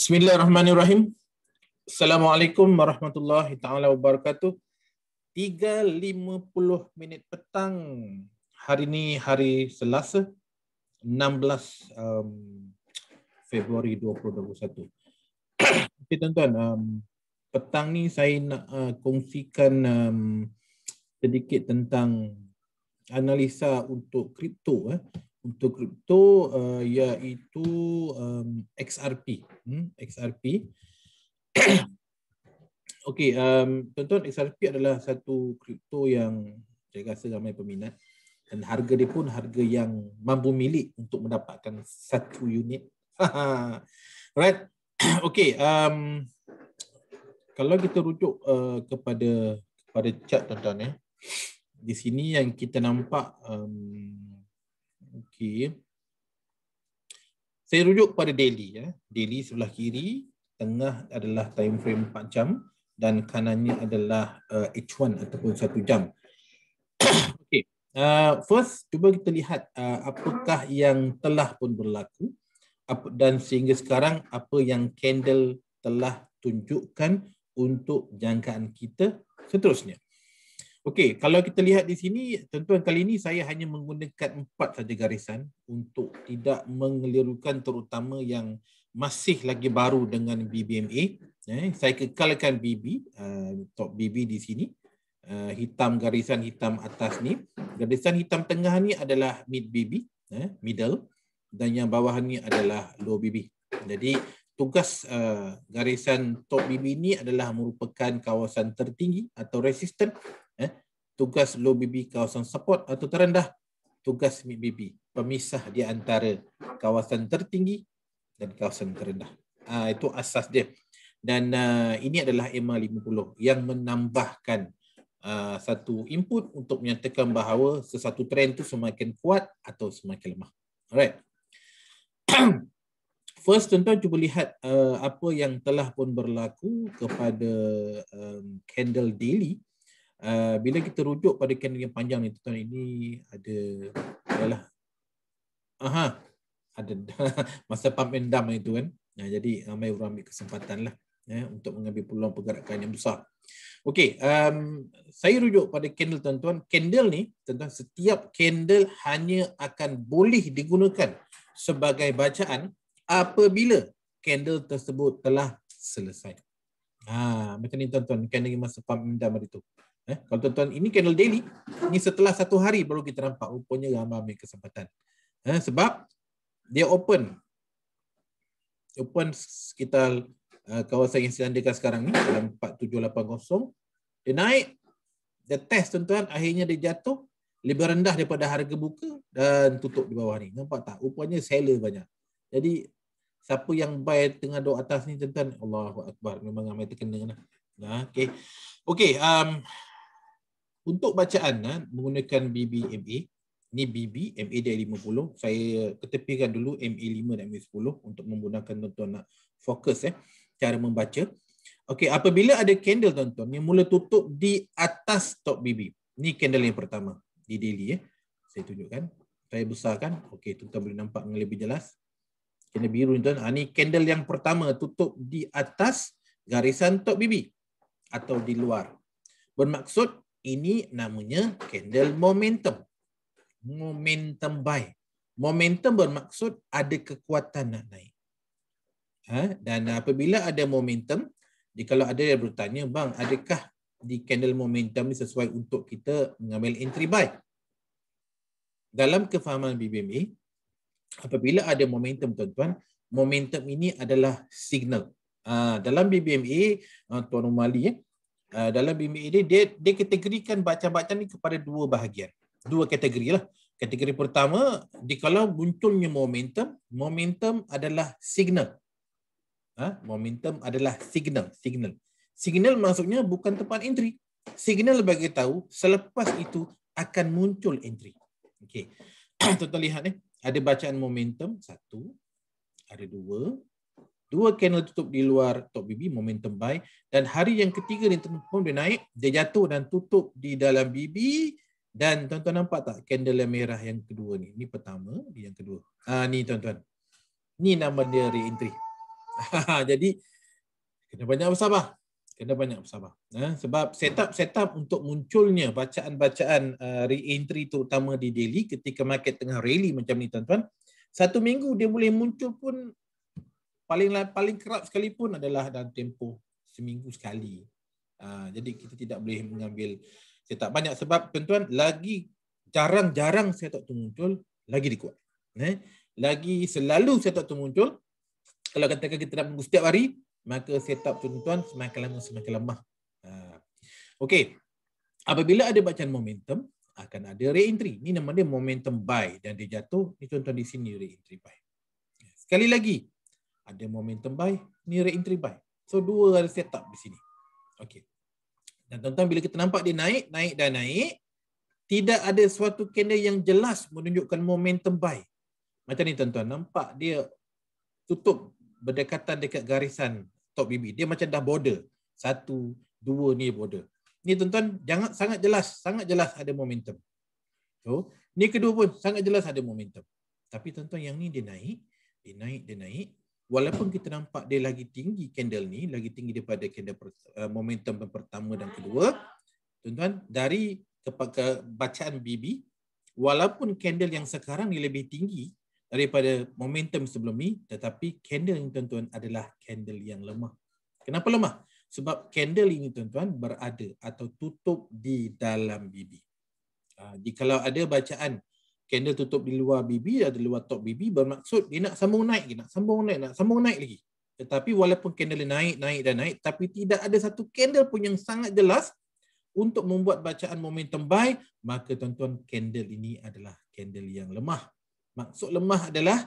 Bismillahirrahmanirrahim. Assalamualaikum warahmatullahi taala wabarakatuh. 3.50 minit petang hari ini hari Selasa 16 um, Februari 2021. Okey tuan-tuan, um, petang ni saya nak uh, kongsikan um, sedikit tentang analisa untuk kripto eh untuk kripto uh, iaitu um, XRP. Hmm, XRP. Okey, um, tuan-tuan XRP adalah satu kripto yang saya rasa ramai peminat dan harga dia pun harga yang mampu milik untuk mendapatkan satu unit. right. Okey, um, kalau kita rujuk uh, kepada kepada chart tuan-tuan Eh, di sini yang kita nampak um, Okey. Saya rujuk pada daily ya. Daily sebelah kiri, tengah adalah time frame 4 jam dan kanannya adalah uh, eh, H1 ataupun 1 jam. Okey. Uh, first cuba kita lihat uh, apakah yang telah pun berlaku apa, dan sehingga sekarang apa yang candle telah tunjukkan untuk jangkaan kita seterusnya. Okey, kalau kita lihat di sini, tentuan kali ini saya hanya menggunakan empat saja garisan untuk tidak mengelirukan terutama yang masih lagi baru dengan BBMA. Eh, saya kekalkan BB, uh, eh, top BB di sini. Uh, hitam garisan hitam atas ni. Garisan hitam tengah ni adalah mid BB, eh, middle. Dan yang bawah ni adalah low BB. Jadi tugas uh, garisan top BB ni adalah merupakan kawasan tertinggi atau resisten eh, tugas low BB kawasan support atau terendah, tugas mid BB pemisah di antara kawasan tertinggi dan kawasan terendah. Ha, itu asas dia. Dan uh, ini adalah EMA 50 yang menambahkan uh, satu input untuk menyatakan bahawa sesuatu trend itu semakin kuat atau semakin lemah. Alright. First, tuan-tuan cuba lihat uh, apa yang telah pun berlaku kepada um, candle daily. Eh, bila kita rujuk pada kanun yang panjang ni tuan ini ada adalah, aha ada masa pump and dump itu kan nah, jadi ramai orang ambil kesempatan lah eh, untuk mengambil peluang pergerakan yang besar Okey, um, saya rujuk pada candle tuan-tuan. Candle ni, tentang setiap candle hanya akan boleh digunakan sebagai bacaan apabila candle tersebut telah selesai. Ha, macam ni tuan-tuan, candle masa pump and dump hari tu. Eh, kalau tuan-tuan, ini candle daily. Ini setelah satu hari baru kita nampak. Rupanya ramai ambil kesempatan. Eh, sebab dia open. Open sekitar uh, kawasan yang sedang andakan sekarang ni. Dalam 4780. Dia naik. Dia test tuan-tuan. Akhirnya dia jatuh. Lebih rendah daripada harga buka dan tutup di bawah ni. Nampak tak? Rupanya seller banyak. Jadi, siapa yang buy tengah duduk atas ni tuan-tuan. Allahu Akbar. Memang ramai terkena. Lah. Nah, okay. Okay. Okay. Um, untuk bacaan ha, menggunakan BBMA, ini BBMA dia 50, saya ketepikan dulu MA 5 dan MA 10 untuk menggunakan tuan-tuan nak fokus eh, cara membaca. Okey, apabila ada candle tuan-tuan, yang mula tutup di atas top BB. Ini candle yang pertama di daily. Eh. Saya tunjukkan. Saya besarkan. Okey, tuan-tuan boleh nampak dengan lebih jelas. Candle biru tuan-tuan. Ha, ini candle yang pertama tutup di atas garisan top BB atau di luar. Bermaksud ini namanya candle momentum. Momentum buy. Momentum bermaksud ada kekuatan nak naik. Ha? Dan apabila ada momentum, jadi kalau ada yang bertanya, bang, adakah di candle momentum ni sesuai untuk kita mengambil entry buy? Dalam kefahaman BBMA, apabila ada momentum tuan-tuan, momentum ini adalah signal. Ha, dalam BBMA, uh, Tuan Umali, eh, Uh, dalam BBA ini dia dia kategorikan bacaan-bacaan ni kepada dua bahagian. Dua kategori lah. Kategori pertama, di kalau munculnya momentum, momentum adalah signal. Ha? Momentum adalah signal, signal. Signal maksudnya bukan tempat entry. Signal bagi tahu selepas itu akan muncul entry. Okey. Tuan-tuan lihat ni, ada bacaan momentum satu, ada dua, dua candle tutup di luar top BB momentum buy dan hari yang ketiga ni pun dia naik dia jatuh dan tutup di dalam BB dan tuan-tuan nampak tak candle yang merah yang kedua ni ni pertama yang kedua ah ni tuan-tuan ni nama dia reentry jadi kena banyak bersabar kena banyak bersabar ha? sebab setup setup untuk munculnya bacaan-bacaan uh, reentry terutama di daily ketika market tengah rally macam ni tuan-tuan satu minggu dia boleh muncul pun paling paling kerap sekalipun adalah dalam tempoh seminggu sekali. Uh, jadi kita tidak boleh mengambil tak banyak sebab tuan-tuan lagi jarang-jarang saya tak muncul lagi dikuat. Eh? Lagi selalu saya tak muncul kalau katakan kita nak tunggu setiap hari maka setup tuan-tuan semakin lama semakin lemah. Uh, Okey. Apabila ada bacaan momentum akan ada re-entry. Ini namanya momentum buy dan dia jatuh. Ini tuan-tuan di sini re-entry buy. Sekali lagi ada momentum buy, ni rate entry buy. So dua ada setup di sini. Okey. Dan tuan-tuan bila kita nampak dia naik, naik dan naik, tidak ada suatu candle yang jelas menunjukkan momentum buy. Macam ni tuan-tuan, nampak dia tutup berdekatan dekat garisan top BB. Dia macam dah border. Satu, dua ni border. Ni tuan-tuan jangan sangat jelas, sangat jelas ada momentum. So, ni kedua pun sangat jelas ada momentum. Tapi tuan-tuan yang ni dia naik, dia naik, dia naik, walaupun kita nampak dia lagi tinggi candle ni, lagi tinggi daripada candle per, uh, momentum yang pertama dan kedua, tuan-tuan, dari kepada bacaan BB, walaupun candle yang sekarang ni lebih tinggi daripada momentum sebelum ni, tetapi candle ini tuan-tuan adalah candle yang lemah. Kenapa lemah? Sebab candle ini tuan-tuan berada atau tutup di dalam BB. Uh, ah, jika ada bacaan candle tutup di luar BB ada di luar top BB bermaksud dia nak sambung naik lagi, nak sambung naik, nak sambung naik lagi. Tetapi walaupun candle naik, naik dan naik, tapi tidak ada satu candle pun yang sangat jelas untuk membuat bacaan momentum buy, maka tuan-tuan candle ini adalah candle yang lemah. Maksud lemah adalah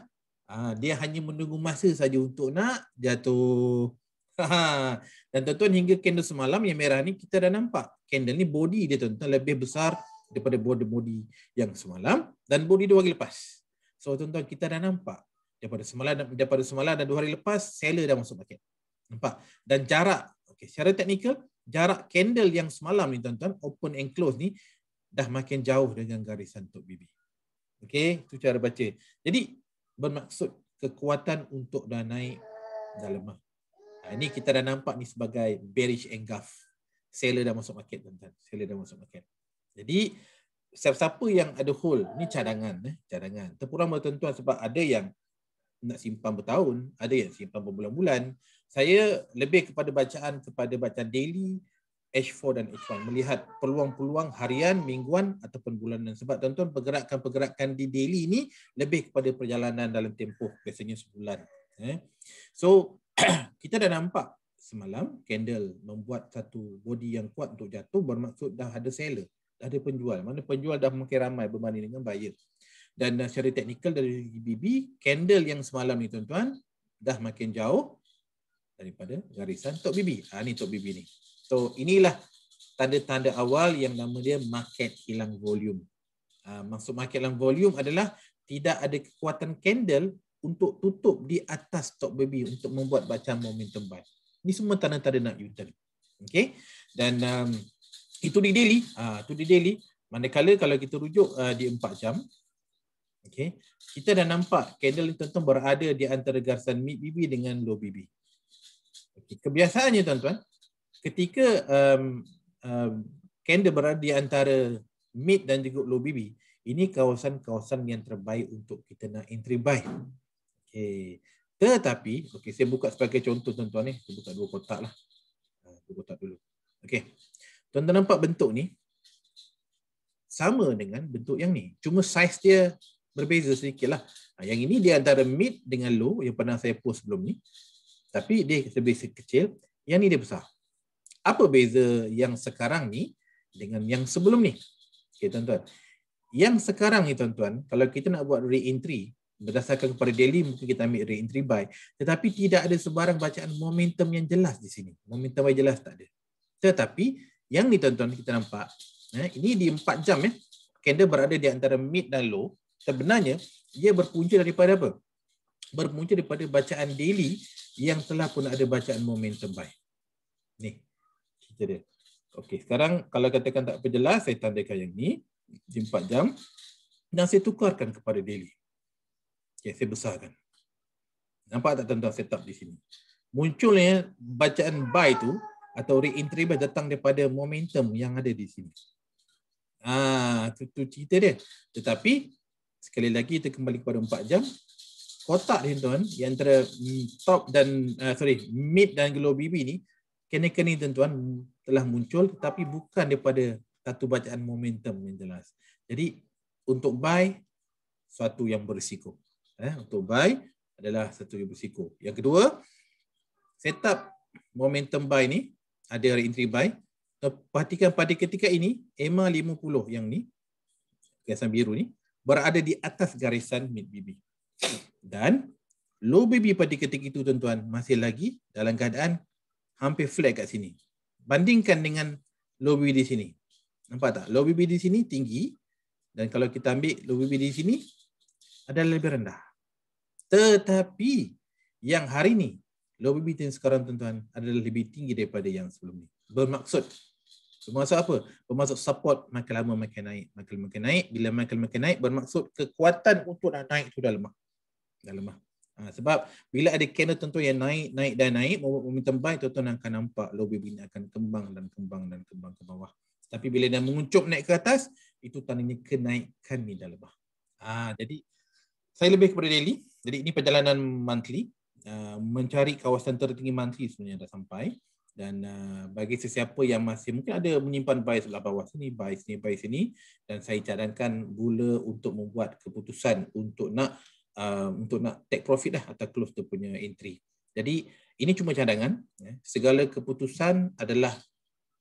ha, dia hanya menunggu masa saja untuk nak jatuh. Ha, dan tuan-tuan hingga candle semalam yang merah ni kita dah nampak. Candle ni body dia tuan-tuan lebih besar daripada body-body yang semalam dan baru di dua hari lepas. So tuan-tuan kita dah nampak daripada semalam daripada semalam dan dua hari lepas seller dah masuk market. Nampak? Dan jarak okey secara teknikal jarak candle yang semalam ni tuan-tuan open and close ni dah makin jauh dengan garisan top BB. Okey, itu cara baca. Jadi bermaksud kekuatan untuk dah naik dah lemah. Ha, ini kita dah nampak ni sebagai bearish engulf. Seller dah masuk market tuan-tuan. Seller dah masuk market. Jadi siapa-siapa yang ada hole ni cadangan eh cadangan terpulang tuan-tuan sebab ada yang nak simpan bertahun ada yang simpan berbulan-bulan saya lebih kepada bacaan kepada bacaan daily H4 dan H1 melihat peluang-peluang harian, mingguan ataupun bulanan sebab tuan-tuan pergerakan-pergerakan di daily ni lebih kepada perjalanan dalam tempoh biasanya sebulan. Eh. So kita dah nampak semalam candle membuat satu body yang kuat untuk jatuh bermaksud dah ada seller ada penjual. Mana penjual dah makin ramai berbanding dengan buyer. Dan secara teknikal dari BB, candle yang semalam ni tuan-tuan dah makin jauh daripada garisan top BB. Ha ni top BB ni. So inilah tanda-tanda awal yang nama dia market hilang volume. Ha, maksud market hilang volume adalah tidak ada kekuatan candle untuk tutup di atas top BB untuk membuat bacaan momentum buy. Ini semua tanda-tanda nak U-turn. Okay. Dan um, itu di daily ha, itu di daily manakala kalau kita rujuk uh, di 4 jam okey kita dah nampak candle ni tuan-tuan berada di antara garisan mid BB dengan low BB okey kebiasaannya tuan-tuan ketika um, um, candle berada di antara mid dan juga low BB ini kawasan-kawasan yang terbaik untuk kita nak entry buy okey tetapi okey saya buka sebagai contoh tuan-tuan ni saya buka dua kotak lah ah, dua kotak dulu okey Tuan-tuan nampak bentuk ni? Sama dengan bentuk yang ni. Cuma saiz dia berbeza sedikit lah. Ha, yang ini dia antara mid dengan low yang pernah saya post sebelum ni. Tapi dia lebih kecil. Yang ni dia besar. Apa beza yang sekarang ni dengan yang sebelum ni? Okay, tuan -tuan. Yang sekarang ni tuan-tuan, kalau kita nak buat re-entry, berdasarkan kepada daily mungkin kita ambil re-entry buy. Tetapi tidak ada sebarang bacaan momentum yang jelas di sini. Momentum yang jelas tak ada. Tetapi yang ni tuan-tuan kita nampak, eh, ini di 4 jam ya. Eh, candle berada di antara mid dan low. Sebenarnya ia berpunca daripada apa? Berpunca daripada bacaan daily yang telah pun ada bacaan momentum buy. Ni. Kita dia. Okey, sekarang kalau katakan tak perjelas, saya tandakan yang ni di 4 jam dan saya tukarkan kepada daily. Okey, saya besarkan. Nampak tak tuan-tuan setup di sini? Munculnya bacaan buy tu atau re-entry datang daripada momentum yang ada di sini. Ah, ha, tu cerita dia. Tetapi sekali lagi kita kembali kepada 4 jam. Kotak dia tuan yang antara top dan uh, sorry, mid dan glow BB ni kena kena tuan telah muncul tetapi bukan daripada satu bacaan momentum yang jelas. Jadi untuk buy suatu yang berisiko. Eh, untuk buy adalah satu yang berisiko. Yang kedua, setup momentum buy ni ada re-entry buy. So, perhatikan pada ketika ini EMA 50 yang ni garisan biru ni berada di atas garisan mid BB. Dan low BB pada ketika itu tuan-tuan masih lagi dalam keadaan hampir flat kat sini. Bandingkan dengan low BB di sini. Nampak tak? Low BB di sini tinggi dan kalau kita ambil low BB di sini adalah lebih rendah. Tetapi yang hari ini low limiting sekarang tuan-tuan adalah lebih tinggi daripada yang sebelum ni. Bermaksud, bermaksud apa? Bermaksud support makin lama makin naik. Makin makin naik, bila makin makin naik bermaksud kekuatan untuk nak naik tu dah lemah. Dah lemah. Ha, sebab bila ada candle tentu yang naik, naik dan naik, momentum buy tuan-tuan akan nampak low ini akan kembang dan kembang dan kembang ke bawah. Tapi bila dah menguncup naik ke atas, itu tandanya kenaikan ni dah lemah. Ha, jadi saya lebih kepada daily. Jadi ini perjalanan monthly. Uh, mencari kawasan tertinggi mantri sebenarnya dah sampai dan uh, bagi sesiapa yang masih mungkin ada menyimpan bias sebelah bawah sini, bias sini, bias sini dan saya cadangkan bula untuk membuat keputusan untuk nak uh, untuk nak take profit lah atau close tu punya entry. Jadi ini cuma cadangan. Ya. Segala keputusan adalah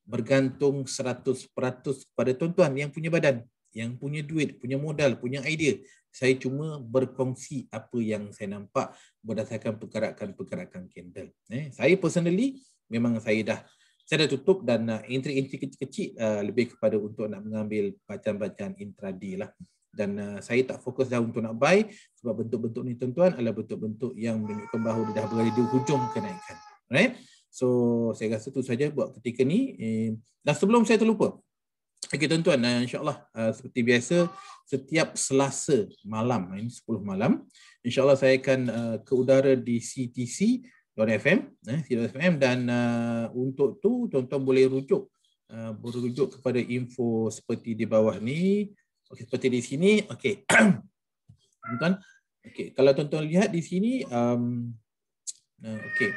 bergantung 100% kepada tuan-tuan yang punya badan yang punya duit, punya modal, punya idea. Saya cuma berkongsi apa yang saya nampak berdasarkan pergerakan-pergerakan candle. Eh, saya personally memang saya dah saya dah tutup dan uh, entry-entry kecil-kecil uh, lebih kepada untuk nak mengambil bacaan-bacaan intraday lah. Dan uh, saya tak fokus dah untuk nak buy sebab bentuk-bentuk ni tuan-tuan adalah bentuk-bentuk yang menunjukkan bahawa dia dah berada di hujung kenaikan. Right? So saya rasa tu saja buat ketika ni. Eh, dan sebelum saya terlupa, Okey tuan-tuan, uh, insyaAllah uh, seperti biasa setiap selasa malam, eh, ini 10 malam, insyaAllah saya akan uh, ke udara di CTC .fm, eh, FM dan uh, untuk tu tuan-tuan boleh rujuk uh, berujuk kepada info seperti di bawah ni okay, seperti di sini okey tuan okey kalau tuan-tuan lihat di sini um, uh, okey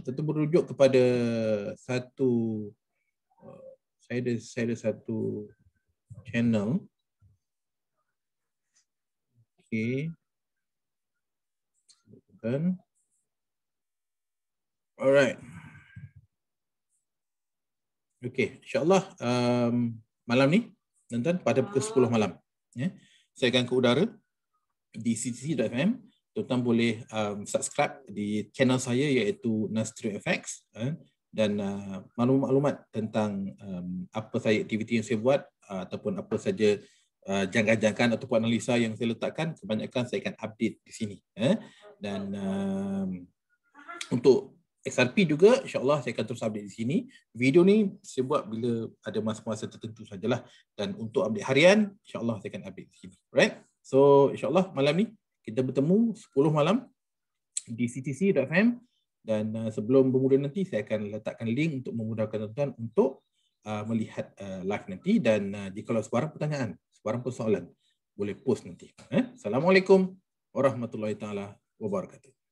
tuan-tuan berujuk kepada satu saya ada saya ada satu channel. Okay. Dan Alright. Okay, insyaAllah um, malam ni nonton pada pukul 10 malam. Ya. Yeah. Saya akan ke udara di ccc.fm. Tuan-tuan boleh um, subscribe di channel saya iaitu Nastrio FX. Uh, dan uh, maklumat tentang um, apa saya aktiviti yang saya buat uh, ataupun apa saja uh, jangka-jangkaan ataupun analisa yang saya letakkan kebanyakan saya akan update di sini eh? dan um, untuk XRP juga insyaallah saya akan terus update di sini video ni saya buat bila ada masa-masa tertentu sajalah dan untuk update harian insyaallah saya akan update di sini right so insyaallah malam ni kita bertemu 10 malam di CTC.fm dan uh, sebelum bermula nanti saya akan letakkan link untuk memudahkan tuan-tuan untuk uh, melihat uh, live nanti dan uh, jika ada sebarang pertanyaan, sebarang persoalan boleh post nanti. Eh? Assalamualaikum warahmatullahi taala wabarakatuh.